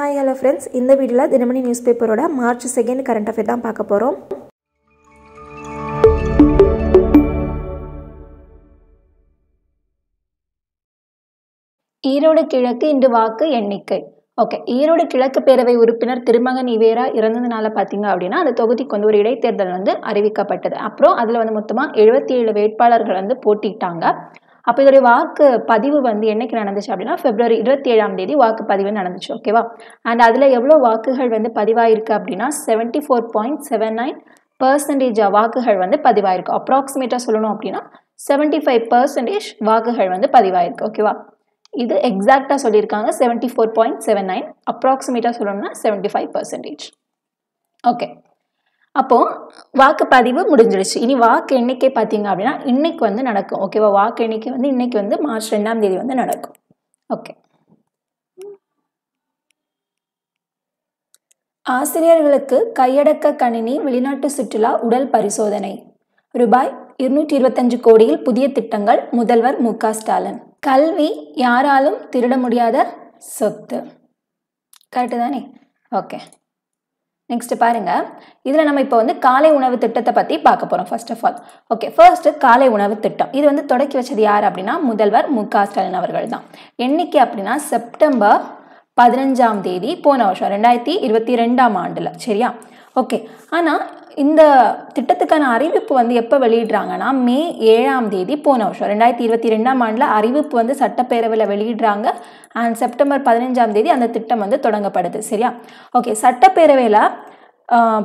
hi hello friends இந்த வீடியோவில் Dinamani news பேப்பரோட மார்ச் செகண்ட் கரண்ட் அஃபேர் தான் பார்க்க போகிறோம் ஈரோடு கிழக்கு இன்று வாக்கு எண்ணிக்கை ஓகே ஈரோடு கிழக்கு பேரவை உறுப்பினர் திருமகன் இவேரா இறந்ததுனால பார்த்தீங்க அப்படின்னா அந்த தொகுதிக்கு வந்து ஒரு இடைத்தேர்தல் வந்து அறிவிக்கப்பட்டது அப்புறம் அதில் வந்து மொத்தமாக எழுபத்தி ஏழு வேட்பாளர்கள் வந்து போட்டிட்டாங்க அப்போ இதோடைய வாக்கு பதிவு வந்து என்றைக்கு நடந்துச்சு அப்படின்னா பிப்ரவரி இருபத்தி ஏழாம் தேதி வாக்குப்பதிவு நடந்துச்சு ஓகேவா அண்ட் அதில் எவ்வளோ வாக்குகள் வந்து பதிவாயிருக்கு அப்படின்னா seventy four point seven nine percentage வாக்குகள் வந்து பதிவாயிருக்கு அப்ராக்சிமேட்டாக சொல்லணும் அப்படின்னா செவன்ட்டி ஃபைவ் பர்சன்டேஜ் வாக்குகள் வந்து பதிவாயிருக்கு ஓகேவா இது எக்ஸாக்டாக சொல்லியிருக்காங்க seventy four point seven nine அப்ராக்சிமேட்டாக சொல்லணும்னா செவன்ட்டி ஃபைவ் பர்சன்டேஜ் ஓகே அப்போது வாக்குப்பதிவு முடிஞ்சிடுச்சு இனி வாக்கு எண்ணிக்கை பார்த்தீங்க அப்படின்னா இன்னைக்கு வந்து நடக்கும் ஓகேவா வாக்கு எண்ணிக்கை வந்து இன்றைக்கி வந்து மார்ச் ரெண்டாம் தேதி வந்து நடக்கும் ஓகே ஆசிரியர்களுக்கு கையடக்க கணினி வெளிநாட்டு சுற்றுலா உடல் பரிசோதனை ரூபாய் இருநூற்றி இருபத்தஞ்சு கோடியில் புதிய திட்டங்கள் முதல்வர் மு ஸ்டாலின் கல்வி யாராலும் திருட முடியாத சொத்து கரெக்டு தானே ஓகே நெக்ஸ்ட் பாருங்க இதில் நம்ம இப்போ வந்து காலை உணவு திட்டத்தை பற்றி பார்க்க போகிறோம் first of all okay first காலை உணவு திட்டம் இது வந்து தொடக்கி வச்சது யார் அப்படின்னா முதல்வர் மு க ஸ்டாலின் அவர்கள் தான் என்னைக்கு அப்படின்னா செப்டம்பர் பதினஞ்சாம் தேதி போன வருஷம் ரெண்டாயிரத்தி இருபத்தி ரெண்டாம் ஆண்டில் சரியா ஓகே ஆனால் இந்த திட்டத்துக்கான அறிவிப்பு வந்து எப்போ வெளியிடுறாங்கன்னா மே ஏழாம் தேதி போன வருஷம் ரெண்டாயிரத்தி இருபத்தி ரெண்டாம் ஆண்டில் அறிவிப்பு வந்து சட்டப்பேரவையில் வெளியிடுறாங்க அண்ட் செப்டம்பர் பதினஞ்சாம் தேதி அந்த திட்டம் வந்து தொடங்கப்படுது சரியா ஓகே சட்டப்பேரவையில்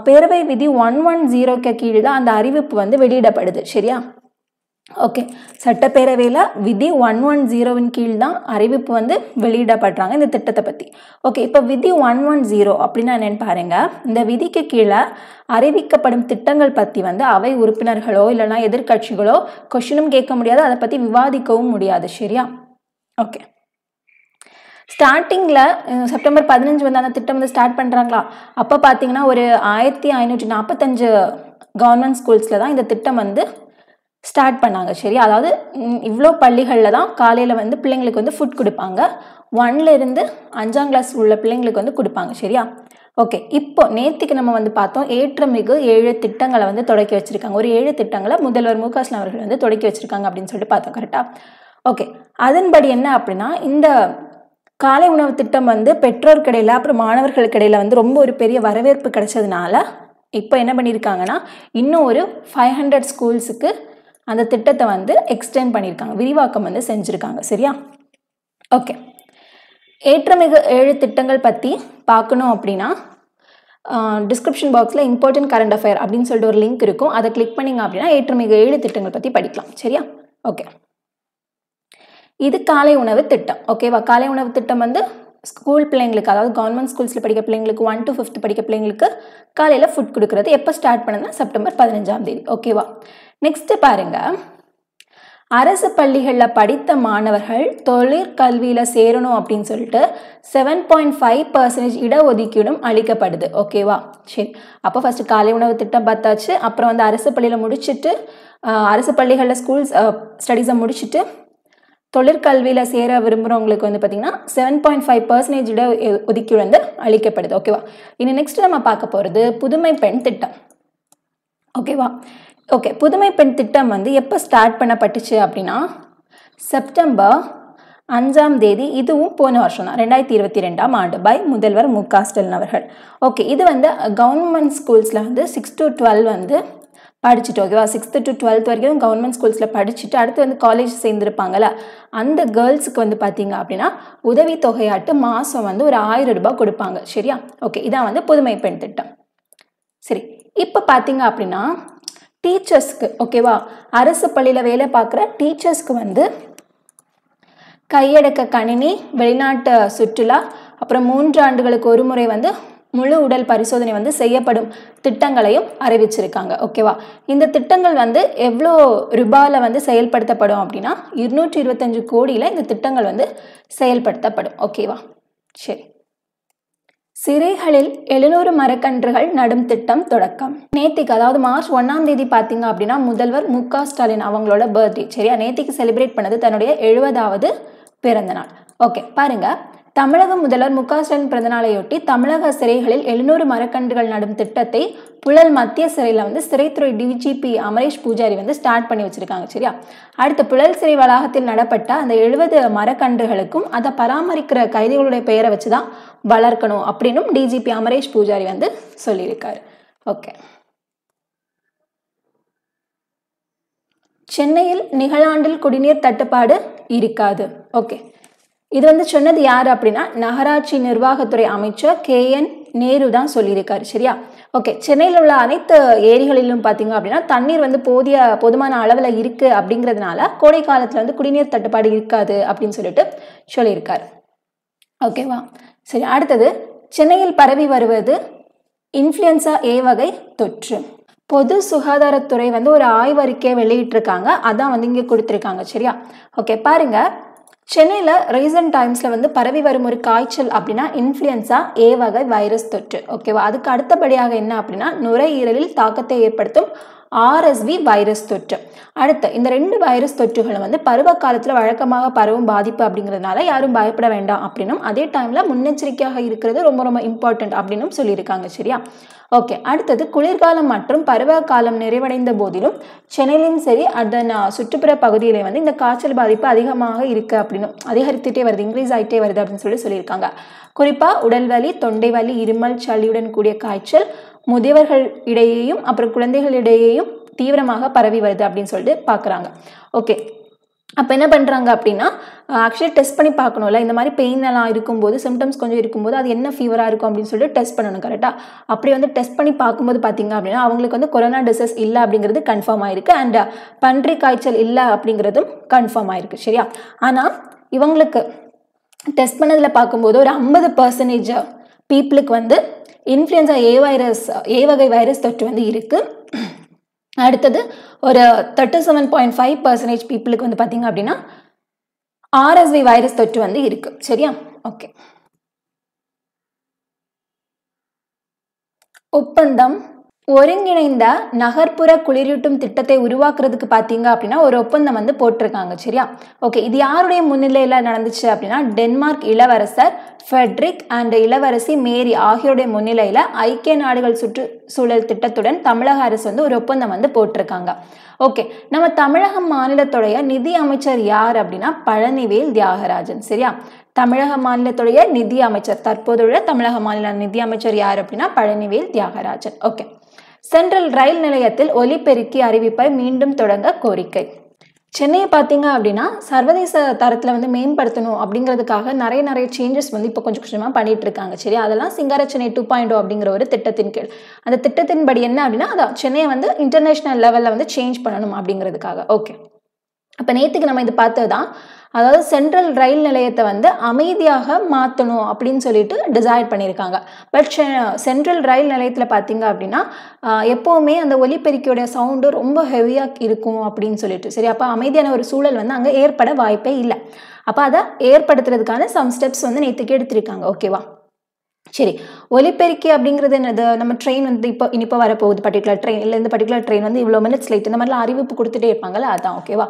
பேரவை விதி ஒன் ஒன் ஜீரோக்கு கீழே தான் அந்த அறிவிப்பு வந்து வெளியிடப்படுது சரியா ஓகே சட்டப்பேரவையில் விதி ஒன் ஒன் ஜீரோவின் கீழ் தான் அறிவிப்பு வந்து வெளியிடப்படுறாங்க இந்த திட்டத்தை பற்றி ஓகே இப்போ விதி ஒன் ஒன் ஜீரோ அப்படின்னா என்னென்னு பாருங்கள் இந்த விதிக்கு கீழே அறிவிக்கப்படும் திட்டங்கள் பற்றி வந்து அவை உறுப்பினர்களோ இல்லைனா எதிர்கட்சிகளோ கொஷினும் கேட்க முடியாது அதை பற்றி விவாதிக்கவும் முடியாது சரியா ஓகே ஸ்டார்டிங்கில் செப்டம்பர் பதினஞ்சு வந்து அந்த திட்டம் வந்து ஸ்டார்ட் பண்ணுறாங்களா அப்போ பார்த்தீங்கன்னா ஒரு ஆயிரத்தி ஐநூற்றி நாற்பத்தஞ்சு கவர்மெண்ட் ஸ்கூல்ஸில் தான் இந்த திட்டம் வந்து ஸ்டார்ட் பண்ணாங்க சரி அதாவது இவ்வளோ பள்ளிகளில் தான் காலையில் வந்து பிள்ளைங்களுக்கு வந்து ஃபுட் கொடுப்பாங்க ஒன்லேருந்து அஞ்சாம் கிளாஸ் உள்ள பிள்ளைங்களுக்கு வந்து கொடுப்பாங்க சரியா ஓகே இப்போ நேற்றுக்கு நம்ம வந்து பார்த்தோம் ஏற்றமிகு ஏழு திட்டங்களை வந்து தொடக்கி வச்சுருக்காங்க ஒரு ஏழு திட்டங்களை முதல்வர் மு க அவர்கள் வந்து தொடக்கி வச்சுருக்காங்க அப்படின்னு சொல்லிட்டு பார்த்தோம் கரெக்டாக ஓகே அதன்படி என்ன அப்படின்னா இந்த காலை உணவு திட்டம் வந்து பெற்றோர் கடையில் அப்புறம் மாணவர்களுக்கு இடையில் வந்து ரொம்ப ஒரு பெரிய வரவேற்பு கிடைச்சதுனால இப்போ என்ன பண்ணியிருக்காங்கன்னா இன்னும் ஒரு ஃபைவ் ஹண்ட்ரட் ஸ்கூல்ஸுக்கு அந்த திட்டத்தை வந்து எக்ஸ்டெண்ட் பண்ணியிருக்காங்க விரிவாக்கம் வந்து செஞ்சுருக்காங்க சரியா ஓகே ஏற்றமிகு ஏழு திட்டங்கள் பற்றி பார்க்கணும் அப்படின்னா டிஸ்கிரிப்ஷன் பாக்ஸில் இம்பார்ட்டன்ட் கரண்ட் அஃபேர் அப்படின்னு சொல்லிட்டு ஒரு லிங்க் இருக்கும் அதை கிளிக் பண்ணிங்க அப்படின்னா ஏற்றமிகு ஏழு திட்டங்கள் பற்றி படிக்கலாம் சரியா ஓகே இது காலை உணவு திட்டம் ஓகேவா காலை உணவு திட்டம் வந்து ஸ்கூல் பிள்ளைங்களுக்கு அதாவது கவர்மெண்ட் ஸ்கூல்ஸில் படிக்கிற பிள்ளைங்களுக்கு ஒன் டு ஃபிஃப்த் படிக்கிற பிள்ளைங்களுக்கு காலையில் ஃபுட் கொடுக்குறது எப்போ ஸ்டார்ட் பண்ணுன்னா செப்டம்பர் பதினஞ்சாம் தேதி ஓகேவா நெக்ஸ்ட் பாருங்க அரசு பள்ளிகளில் படித்த மாணவர்கள் தொழிற்கல்வியில் சேரணும் அப்படின்னு சொல்லிட்டு செவன் பாயிண்ட் ஃபைவ் பர்சன்டேஜ் இடஒதுக்கீடும் அளிக்கப்படுது ஓகேவா சரி அப்போ ஃபஸ்ட்டு காலை உணவு திட்டம் பார்த்தாச்சு அப்புறம் வந்து அரசு பள்ளியில் முடிச்சுட்டு அரசு பள்ளிகளில் ஸ்கூல்ஸ் ஸ்டடீஸை முடிச்சுட்டு தொழிற்கல்வியில் சேர விரும்புகிறவங்களுக்கு வந்து பார்த்திங்கன்னா செவன் பாயிண்ட் ஃபைவ் பர்சன்டேஜ் இட ஒதுக்கீடு வந்து அளிக்கப்படுது ஓகேவா இனி நெக்ஸ்ட் நம்ம பார்க்க போகிறது புதுமை பெண் திட்டம் ஓகேவா ஓகே புதுமை பெண் திட்டம் வந்து எப்போ ஸ்டார்ட் பண்ணப்பட்டுச்சு அப்படின்னா செப்டம்பர் அஞ்சாம் தேதி இதுவும் போன வருஷம் தான் ரெண்டாயிரத்தி இருபத்தி ரெண்டாம் ஆண்டு பை முதல்வர் மு க ஸ்டாலின் அவர்கள் ஓகே இது வந்து கவர்மெண்ட் ஸ்கூல்ஸில் வந்து சிக்ஸ் டு டுவெல் வந்து படிச்சுட்டு ஓகேவா சிக்ஸ்த்து டு டுவெல்த் வரைக்கும் கவர்மெண்ட் ஸ்கூல்ஸில் படிச்சுட்டு அடுத்து வந்து காலேஜ் சேர்ந்துருப்பாங்கள்ல அந்த கேர்ள்ஸுக்கு வந்து பார்த்தீங்க அப்படின்னா உதவி தொகையாட்டு மாதம் வந்து ஒரு ஆயிரம் ரூபாய் கொடுப்பாங்க சரியா ஓகே இதான் வந்து புதுமை பெண் திட்டம் சரி இப்போ பார்த்தீங்க அப்படின்னா டீச்சர்ஸ்க்கு ஓகேவா அரசு பள்ளியில் வேலை பார்க்குற டீச்சர்ஸ்க்கு வந்து கையடக்க கணினி வெளிநாட்டு சுற்றுலா அப்புறம் மூன்று ஆண்டுகளுக்கு ஒரு முறை வந்து முழு உடல் பரிசோதனை வந்து செய்யப்படும் திட்டங்களையும் அறிவிச்சிருக்காங்க ஓகேவா இந்த திட்டங்கள் வந்து எவ்வளோ ரூபாயில் வந்து செயல்படுத்தப்படும் அப்படின்னா இருநூற்றி இருபத்தஞ்சு கோடியில் இந்த திட்டங்கள் வந்து செயல்படுத்தப்படும் ஓகேவா சரி சிறைகளில் எழுநூறு மரக்கன்றுகள் நடும் திட்டம் தொடக்கம் நேத்திக்கு அதாவது மார்ச் ஒன்னாம் தேதி பார்த்தீங்க அப்படின்னா முதல்வர் மு ஸ்டாலின் அவங்களோட பர்த்டே சரியா நேத்திக்கு செலிப்ரேட் பண்ணது தன்னுடைய எழுபதாவது பிறந்த நாள் ஓகே பாருங்க தமிழக முதல்வர் மு க ஸ்டாலின் பிறந்தநாளையொட்டி தமிழக சிறைகளில் எழுநூறு மரக்கன்றுகள் நடும் திட்டத்தை புழல் மத்திய சிறையில் வந்து சிறைத்துறை டிஜிபி அமரேஷ் பூஜாரி வந்து ஸ்டார்ட் பண்ணி வச்சுருக்காங்க சரியா அடுத்த புழல் சிறை வளாகத்தில் நடப்பட்ட அந்த எழுபது மரக்கன்றுகளுக்கும் அதை பராமரிக்கிற கைதிகளுடைய பெயரை வச்சு தான் வளர்க்கணும் அப்படின்னும் டிஜிபி அமரேஷ் பூஜாரி வந்து சொல்லியிருக்காரு ஓகே சென்னையில் நிகழாண்டில் குடிநீர் தட்டுப்பாடு இருக்காது ஓகே இது வந்து சொன்னது யார் அப்படின்னா நகராட்சி நிர்வாகத்துறை அமைச்சர் கே என் நேரு தான் சொல்லியிருக்காரு சரியா ஓகே சென்னையில் உள்ள அனைத்து ஏரிகளிலும் பார்த்தீங்க அப்படின்னா தண்ணீர் வந்து போதிய போதுமான அளவில் இருக்குது அப்படிங்கிறதுனால கோடை காலத்தில் வந்து குடிநீர் தட்டுப்பாடு இருக்காது அப்படின்னு சொல்லிட்டு சொல்லியிருக்கார் ஓகேவா சரி அடுத்தது சென்னையில் பரவி வருவது இன்ஃப்ளூயன்சா ஏ வகை தொற்று பொது சுகாதாரத்துறை வந்து ஒரு ஆய்வறிக்கையை வெளியிட்டிருக்காங்க அதான் வந்து இங்கே கொடுத்துருக்காங்க சரியா ஓகே பாருங்கள் சென்னையில் ரீசன்ட் டைம்ஸில் வந்து பரவி வரும் ஒரு காய்ச்சல் அப்படின்னா இன்ஃப்ளூயன்ஸா ஏ வகை வைரஸ் தொற்று ஓகேவா அதுக்கு அடுத்தபடியாக என்ன அப்படின்னா நுரையீரலில் தாக்கத்தை ஏற்படுத்தும் ஆர்எஸ்வி வைரஸ் தொற்று அடுத்து இந்த ரெண்டு வைரஸ் தொற்றுகளும் வந்து பருவ காலத்தில் வழக்கமாக பரவும் பாதிப்பு அப்படிங்கிறதுனால யாரும் பயப்பட வேண்டாம் அப்படின்னும் அதே டைமில் முன்னெச்சரிக்கையாக இருக்கிறது ரொம்ப ரொம்ப இம்பார்ட்டண்ட் அப்படின்னும் சொல்லியிருக்காங்க சரியா ஓகே அடுத்தது குளிர்காலம் மற்றும் பருவ காலம் நிறைவடைந்த போதிலும் சென்னையிலும் சரி அதன் சுற்றுப்புற பகுதியிலே வந்து இந்த காய்ச்சல் பாதிப்பு அதிகமாக இருக்குது அப்படின்னு அதிகரித்துட்டே வருது இன்க்ரீஸ் ஆகிட்டே வருது அப்படின்னு சொல்லி சொல்லியிருக்காங்க குறிப்பாக உடல் வலி தொண்டை வலி இருமல் சளியுடன் கூடிய காய்ச்சல் முதியவர்கள் இடையேயும் அப்புறம் குழந்தைகளிடையேயும் தீவிரமாக பரவி வருது அப்படின்னு சொல்லிட்டு பார்க்குறாங்க ஓகே அப்போ என்ன பண்ணுறாங்க அப்படின்னா ஆக்சுவலி டெஸ்ட் பண்ணி பார்க்கணும்ல இந்த மாதிரி பெயின் எல்லாம் இருக்கும்போது சிம்டம்ஸ் கொஞ்சம் இருக்கும்போது அது என்ன ஃபீவராக இருக்கும் அப்படின்னு சொல்லிட்டு டெஸ்ட் பண்ணணும் கரெக்டாக அப்படி வந்து டெஸ்ட் பண்ணி பார்க்கும்போது பார்த்திங்க அப்படின்னா அவங்களுக்கு வந்து கொரோனா டிசஸ் இல்லை அப்படிங்கிறது கன்ஃபார்ம் ஆயிருக்கு அண்ட் பன்றி காய்ச்சல் இல்லை அப்படிங்கிறதும் கன்ஃபார்ம் ஆயிருக்கு சரியா ஆனால் இவங்களுக்கு டெஸ்ட் பண்ணதில் பார்க்கும்போது ஒரு ஐம்பது பர்சன்டேஜ் பீப்புளுக்கு வந்து இன்ஃப்ளூயன்சா ஏ வைரஸ் ஏ வகை வைரஸ் தொற்று வந்து இருக்குது அடுத்தது ஒரு thirty seven point five percentage பீப்புளுக்கு வந்து பார்த்தீங்க அப்படின்னா ஆர்எஸ்வி வைரஸ் தொற்று வந்து இருக்கு சரியா ஓகே ஒப்பந்தம் ஒருங்கிணைந்த நகர்ப்புற குளிரூட்டும் திட்டத்தை உருவாக்குறதுக்கு பார்த்தீங்க அப்படின்னா ஒரு ஒப்பந்தம் வந்து போட்டிருக்காங்க சரியா ஓகே இது யாருடைய முன்னிலையில் நடந்துச்சு அப்படின்னா டென்மார்க் இளவரசர் ஃபெட்ரிக் அண்ட் இளவரசி மேரி ஆகியோருடைய முன்னிலையில் ஐக்கிய நாடுகள் சுற்றுச்சூழல் திட்டத்துடன் தமிழக அரசு வந்து ஒரு ஒப்பந்தம் வந்து போட்டிருக்காங்க ஓகே நம்ம தமிழக மாநிலத்துடைய நிதி அமைச்சர் யார் அப்படின்னா பழனிவேல் தியாகராஜன் சரியா தமிழக மாநிலத்துடைய நிதி அமைச்சர் தற்போதுள்ள தமிழக மாநில நிதி அமைச்சர் யார் அப்படின்னா பழனிவேல் தியாகராஜன் ஓகே சென்ட்ரல் ரயில் நிலையத்தில் ஒலிபெருக்கி அறிவிப்பை மீண்டும் தொடங்க கோரிக்கை சென்னையை பார்த்தீங்க அப்படின்னா சர்வதேச தரத்தில் வந்து மேம்படுத்தணும் அப்படிங்கிறதுக்காக நிறைய நிறைய சேஞ்சஸ் வந்து இப்போ கொஞ்சம் கொஞ்சமாக பண்ணிகிட்டு இருக்காங்க சரி அதெல்லாம் சிங்கார சென்னை டூ பாயிண்ட் oh அப்படிங்கிற ஒரு திட்டத்தின் கீழ் அந்த திட்டத்தின்படி என்ன அப்படின்னா அதை சென்னையை வந்து இன்டர்நேஷ்னல் லெவலில் வந்து சேஞ்ச் பண்ணணும் அப்படிங்கிறதுக்காக ஓகே அப்போ நேற்றுக்கு நம்ம இது பார்த்தது தான் அதாவது சென்ட்ரல் ரயில் நிலையத்தை வந்து அமைதியாக மாற்றணும் அப்படின்னு சொல்லிட்டு டிசைட் பண்ணியிருக்காங்க பட் சென்ட்ரல் ரயில் நிலையத்தில் பார்த்தீங்க அப்படின்னா எப்போவுமே அந்த ஒலிப்பெருக்கியோடைய சவுண்டு ரொம்ப ஹெவியாக இருக்கும் அப்படின்னு சொல்லிட்டு சரி அப்போ அமைதியான ஒரு சூழல் வந்து அங்கே ஏற்பட வாய்ப்பே இல்லை அப்போ அதை ஏற்படுத்துறதுக்கான சம் ஸ்டெப்ஸ் வந்து நேற்றுக்கு எடுத்திருக்காங்க ஓகேவா சரி ஒலிபெருக்கி அப்படிங்கிறது என்னது நம்ம ட்ரெயின் வந்து இப்போ இனிப்போ வரப்போகுது பர்டிகுலர் ட்ரெயின் இல்லை இந்த பர்டிகுலர் ட்ரெயின் வந்து இவ்வளோ மினிட்ஸ் லைட் இந்த மாதிரிலாம் அறிவிப்பு கொடுத்துட்டே இருப்பாங்கல்ல அதான் ஓகேவா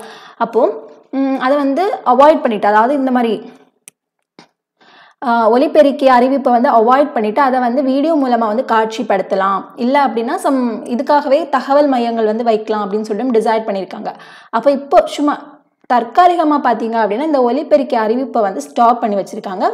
அப்போது அதை வந்து அவாய்ட் பண்ணிவிட்டு அதாவது இந்த மாதிரி ஒலிபெருக்கி அறிவிப்பை வந்து அவாய்ட் பண்ணிவிட்டு அதை வந்து வீடியோ மூலமாக வந்து காட்சிப்படுத்தலாம் இல்லை அப்படின்னா சம் இதுக்காகவே தகவல் மையங்கள் வந்து வைக்கலாம் அப்படின்னு சொல்லிட்டு டிசைட் பண்ணியிருக்காங்க அப்போ இப்போ சும்மா தற்காலிகமாக பார்த்தீங்க அப்படின்னா இந்த ஒலிபெருக்கி அறிவிப்பை வந்து ஸ்டாப் பண்ணி வச்சுருக்காங்க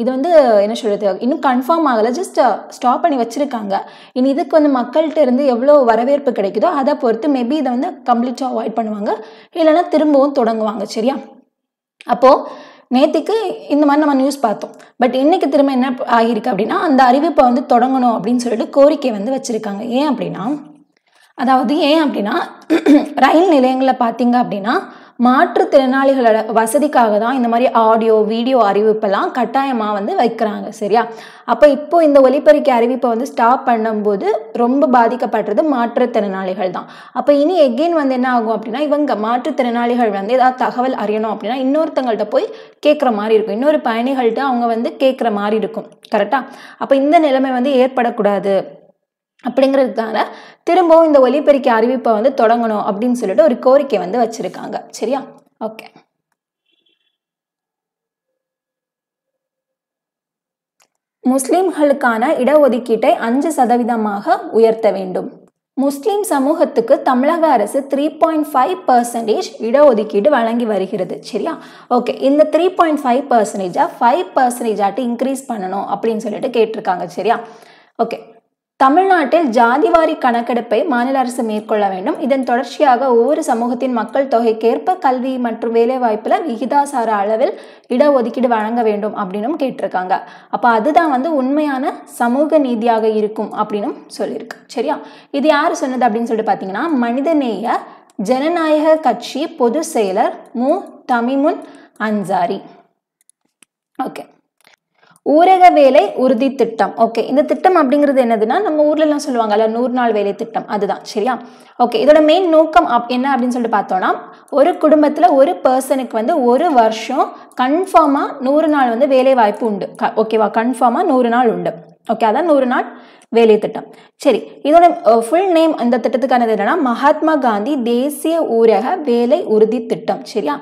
இது வந்து என்ன சொல்கிறது இன்னும் கன்ஃபார்ம் ஆகலை ஜஸ்ட் ஸ்டாப் பண்ணி வச்சுருக்காங்க இனி இதுக்கு வந்து மக்கள்கிட்ட இருந்து எவ்வளோ வரவேற்பு கிடைக்குதோ அதை பொறுத்து மேபி இதை வந்து கம்ப்ளீட்டாக அவாய்ட் பண்ணுவாங்க இல்லைன்னா திரும்பவும் தொடங்குவாங்க சரியா அப்போது நேற்றுக்கு இந்த மாதிரி நம்ம நியூஸ் பார்த்தோம் பட் இன்றைக்கி திரும்ப என்ன ஆகியிருக்கு அப்படின்னா அந்த அறிவிப்பை வந்து தொடங்கணும் அப்படின்னு சொல்லிட்டு கோரிக்கை வந்து வச்சுருக்காங்க ஏன் அப்படின்னா அதாவது ஏன் அப்படின்னா ரயில் நிலையங்களில் பார்த்தீங்க அப்படின்னா மாற்றுத்திறனாளிகளோட வசதிக்காக தான் இந்த மாதிரி ஆடியோ வீடியோ அறிவிப்பெல்லாம் கட்டாயமாக வந்து வைக்கிறாங்க சரியா அப்போ இப்போ இந்த ஒலிபெருக்கி அறிவிப்பை வந்து ஸ்டாப் பண்ணும்போது ரொம்ப பாதிக்கப்படுறது மாற்றுத்திறனாளிகள் தான் அப்போ இனி எகெயின் வந்து என்ன ஆகும் அப்படின்னா இவங்க மாற்றுத்திறனாளிகள் வந்து ஏதாவது தகவல் அறியணும் அப்படின்னா இன்னொருத்தங்கள்ட்ட போய் கேட்குற மாதிரி இருக்கும் இன்னொரு பயணிகள்கிட்ட அவங்க வந்து கேட்குற மாதிரி இருக்கும் கரெக்டாக அப்போ இந்த நிலைமை வந்து ஏற்படக்கூடாது அப்படிங்கிறதுக்காக திரும்பவும் இந்த ஒலிபெருக்கி அறிவிப்பை வந்து தொடங்கணும் அப்படின்னு சொல்லிட்டு ஒரு கோரிக்கை வந்து வச்சுருக்காங்க சரியா ஓகே முஸ்லிம்களுக்கான இடஒதுக்கீட்டை அஞ்சு சதவீதமாக உயர்த்த வேண்டும் முஸ்லிம் சமூகத்துக்கு தமிழக அரசு த்ரீ பாயிண்ட் ஃபைவ் பர்சன்டேஜ் இடஒதுக்கீடு வழங்கி வருகிறது சரியா ஓகே இந்த த்ரீ பாயிண்ட் ஃபைவ் பர்சன்டேஜாக ஃபைவ் பர்சன்டேஜ் இன்க்ரீஸ் பண்ணணும் அப்படின்னு சொல்லிட்டு கேட்டிருக்காங்க சரியா ஓகே தமிழ்நாட்டில் ஜாதிவாரி கணக்கெடுப்பை மாநில அரசு மேற்கொள்ள வேண்டும் இதன் தொடர்ச்சியாக ஒவ்வொரு சமூகத்தின் மக்கள் தொகைக்கேற்ப கல்வி மற்றும் வேலைவாய்ப்பில் விகிதாசார அளவில் இடஒதுக்கீடு வழங்க வேண்டும் அப்படின்னும் கேட்டிருக்காங்க அப்போ அதுதான் வந்து உண்மையான சமூக நீதியாக இருக்கும் அப்படின்னும் சொல்லியிருக்கு சரியா இது யார் சொன்னது அப்படின்னு சொல்லிட்டு பார்த்தீங்கன்னா மனிதநேய ஜனநாயக கட்சி பொதுச் செயலர் மு தமிமுன் அன்சாரி ஓகே ஊரக வேலை உறுதி திட்டம் ஓகே இந்த திட்டம் அப்படிங்கிறது என்னதுன்னா நம்ம ஊர்லலாம் சொல்லுவாங்கல்ல நூறு நாள் வேலை திட்டம் அதுதான் சரியா ஓகே இதோட மெயின் நோக்கம் அப் என்ன அப்படின்னு சொல்லிட்டு பார்த்தோன்னா ஒரு குடும்பத்தில் ஒரு பர்சனுக்கு வந்து ஒரு வருஷம் கன்ஃபார்மாக நூறு நாள் வந்து வேலை வாய்ப்பு உண்டு ஓகேவா கன்ஃபார்மாக நூறு நாள் உண்டு ஓகே அதான் நூறு நாள் வேலை திட்டம் சரி இதோட ஃபுல் நேம் இந்த திட்டத்துக்கானது என்னன்னா மகாத்மா காந்தி தேசிய ஊரக வேலை உறுதி திட்டம் சரியா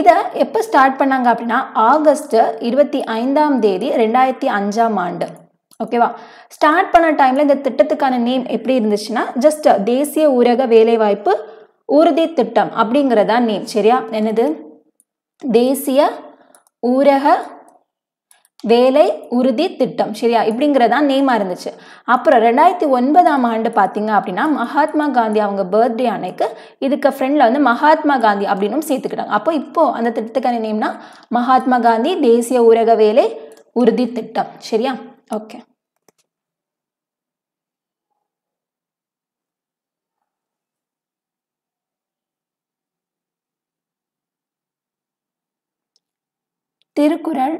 இதை எப்போ ஸ்டார்ட் பண்ணாங்க அப்படின்னா ஆகஸ்ட் இருபத்தி ஐந்தாம் தேதி ரெண்டாயிரத்தி அஞ்சாம் ஆண்டு ஓகேவா ஸ்டார்ட் பண்ண டைமில் இந்த திட்டத்துக்கான நேம் எப்படி இருந்துச்சுன்னா ஜஸ்ட் தேசிய ஊரக வேலைவாய்ப்பு உறுதி திட்டம் அப்படிங்கிறதா நேம் சரியா என்னது தேசிய ஊரக வேலை உறுதி திட்டம் சரியா இப்படிங்கிறதா நேமாக இருந்துச்சு அப்புறம் ரெண்டாயிரத்தி ஒன்பதாம் ஆண்டு பார்த்தீங்க அப்படின்னா மகாத்மா காந்தி அவங்க பர்த்டே அன்னைக்கு இதுக்கு ஃப்ரெண்டில் வந்து மகாத்மா காந்தி அப்படின்னும் சேர்த்துக்கிட்டாங்க அப்போ இப்போது அந்த திட்டத்துக்கான நேம்னா மகாத்மா காந்தி தேசிய ஊரக வேலை உறுதி திட்டம் சரியா ஓகே திருக்குறள்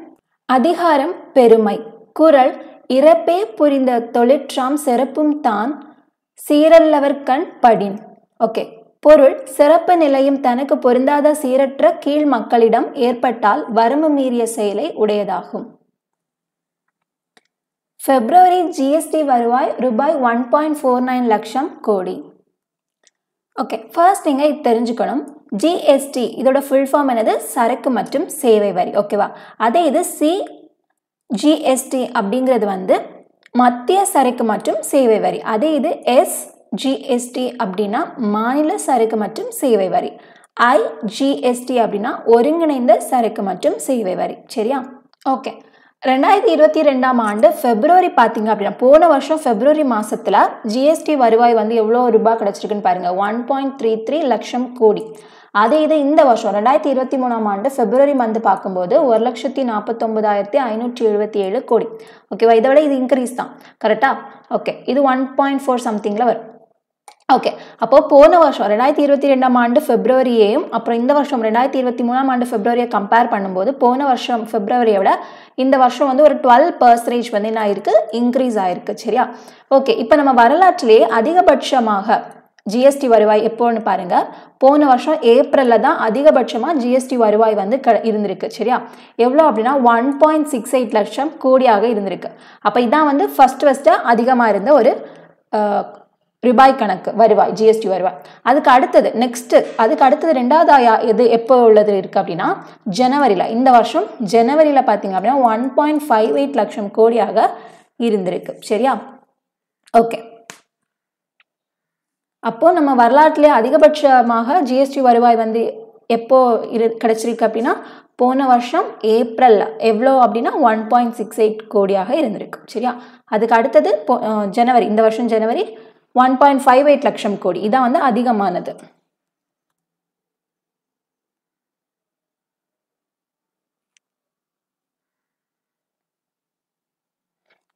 அதிகாரம் பெருமை குரல் இறப்பே புரிந்த தொழிற்றாம் சிறப்பும் தான் சீரல்லவர்கண் படின் ஓகே பொருள் சிறப்பு நிலையும் தனக்கு பொருந்தாத சீரற்ற கீழ் மக்களிடம் ஏற்பட்டால் வரம்பு மீறிய செயலை உடையதாகும் பிப்ரவரி ஜிஎஸ்டி வருவாய் ரூபாய் ஒன் பாயிண்ட் ஃபோர் நைன் லட்சம் கோடி ஓகே ஃபர்ஸ்ட் நீங்கள் இது தெரிஞ்சுக்கணும் ஜிஎஸ்டி இதோட ஃபுல் ஃபார்ம் என்னது சரக்கு மற்றும் சேவை வரி ஓகேவா அதே இது சி ஜிஎஸ்டி அப்படிங்கிறது வந்து மத்திய சரக்கு மற்றும் சேவை வரி அதே இது எஸ் ஜிஎஸ்டி அப்படின்னா மாநில சரக்கு மற்றும் சேவை வரி ஐஜிஎஸ்டி அப்படின்னா ஒருங்கிணைந்த சரக்கு மற்றும் சேவை வரி சரியா ஓகே ரெண்டாயிரத்தி இருபத்தி ரெண்டாம் ஆண்டு ஃபெப்ரவரி பார்த்தீங்க அப்படின்னா போன வருஷம் ஃபெப்ரவரி மாதத்தில் ஜிஎஸ்டி வருவாய் வந்து எவ்வளோ ரூபாய் கிடச்சிருக்குன்னு பாருங்கள் ஒன் பாயிண்ட் த்ரீ த்ரீ லட்சம் கோடி அதே இது இந்த வருஷம் ரெண்டாயிரத்தி இருபத்தி மூணாம் ஆண்டு பிப்ரவரி மந்த் பார்க்கும்போது ஒரு லட்சத்தி நாற்பத்தொம்பதாயிரத்தி ஐநூற்றி எழுபத்தி ஏழு கோடி ஓகேவா இதை விட இது இன்க்ரீஸ் தான் கரெக்டா ஓகே இது ஒன் பாயிண்ட் ஃபோர் சம்திங்கில் வரும் ஓகே அப்போ போன வருஷம் ரெண்டாயிரத்தி இருபத்தி ரெண்டாம் ஆண்டு பிப்ரவரியையும் அப்புறம் இந்த வருஷம் ரெண்டாயிரத்தி இருபத்தி மூணாம் ஆண்டு பிப்ரவரியை கம்பேர் பண்ணும்போது போன வருஷம் பிப்ரவரியை விட இந்த வருஷம் வந்து ஒரு டுவெல் பர்சன்டேஜ் வந்து என்ன ஆயிருக்கு இன்க்ரீஸ் ஆயிருக்கு சரியா ஓகே இப்போ நம்ம வரலாற்றிலேயே அதிகபட்சமாக ஜிஎஸ்டி வருவாய் எப்போன்னு பாருங்கள் போன வருஷம் ஏப்ரலில் தான் அதிகபட்சமாக ஜிஎஸ்டி வருவாய் வந்து க இருந்திருக்கு சரியா எவ்வளோ அப்படின்னா ஒன் பாயிண்ட் சிக்ஸ் எயிட் லட்சம் கோடியாக இருந்திருக்கு அப்போ இதான் வந்து ஃபஸ்ட் ஃபஸ்ட்டாக அதிகமாக இருந்த ஒரு ரிபாய் கணக்கு வருவாய் ஜிஎஸ்டி வருவாய் அதுக்கு அடுத்தது நெக்ஸ்ட்டு அதுக்கு அடுத்தது ரெண்டாவது எது எப்போ உள்ளது இருக்குது அப்படின்னா ஜனவரியில் இந்த வருஷம் ஜனவரியில் பார்த்தீங்க அப்படின்னா ஒன் பாயிண்ட் ஃபைவ் எயிட் லட்சம் கோடியாக இருந்திருக்கு சரியா ஓகே அப்போது நம்ம வரலாற்றிலே அதிகபட்சமாக ஜிஎஸ்டி வருவாய் வந்து எப்போ இரு கிடச்சிருக்கு அப்படின்னா போன வருஷம் ஏப்ரலில் எவ்வளோ அப்படின்னா ஒன் பாயிண்ட் சிக்ஸ் எயிட் கோடியாக இருந்திருக்கு சரியா அதுக்கு அடுத்தது ஜனவரி இந்த வருஷம் ஜனவரி ஒன் பாயிண்ட் ஃபைவ் எயிட் லட்சம் கோடி இதான் வந்து அதிகமானது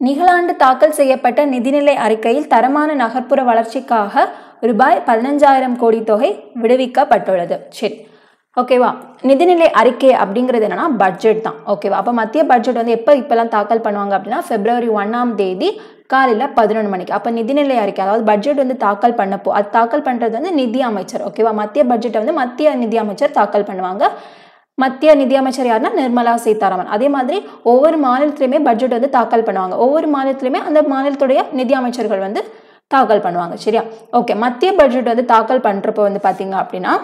நிகழாண்டு தாக்கல் செய்யப்பட்ட நிதிநிலை அறிக்கையில் தரமான நகர்ப்புற வளர்ச்சிக்காக ரூபாய் பதினஞ்சாயிரம் கோடி தொகை விடுவிக்கப்பட்டுள்ளது சரி ஓகேவா நிதிநிலை அறிக்கை அப்படிங்கிறது என்னன்னா பட்ஜெட் தான் ஓகேவா அப்போ மத்திய பட்ஜெட் வந்து எப்போ இப்போலாம் தாக்கல் பண்ணுவாங்க அப்படின்னா பிப்ரவரி ஒன்றாம் தேதி காலையில் பதினொன்று மணிக்கு அப்போ நிதிநிலை அறிக்கை அதாவது பட்ஜெட் வந்து தாக்கல் பண்ணப்போ அது தாக்கல் பண்ணுறது வந்து நிதி அமைச்சர் ஓகேவா மத்திய பட்ஜெட்டை வந்து மத்திய நிதி அமைச்சர் தாக்கல் பண்ணுவாங்க மத்திய நிதியமைச்சர் யாருன்னா நிர்மலா சீதாராமன் அதே மாதிரி ஒவ்வொரு மாநிலத்திலையுமே பட்ஜெட் வந்து தாக்கல் பண்ணுவாங்க ஒவ்வொரு மாநிலத்திலையுமே அந்த மாநிலத்துடைய நிதி அமைச்சர்கள் வந்து தாக்கல் பண்ணுவாங்க சரியா ஓகே மத்திய பட்ஜெட் வந்து தாக்கல் பண்ணுறப்போ வந்து பார்த்தீங்க அப்படின்னா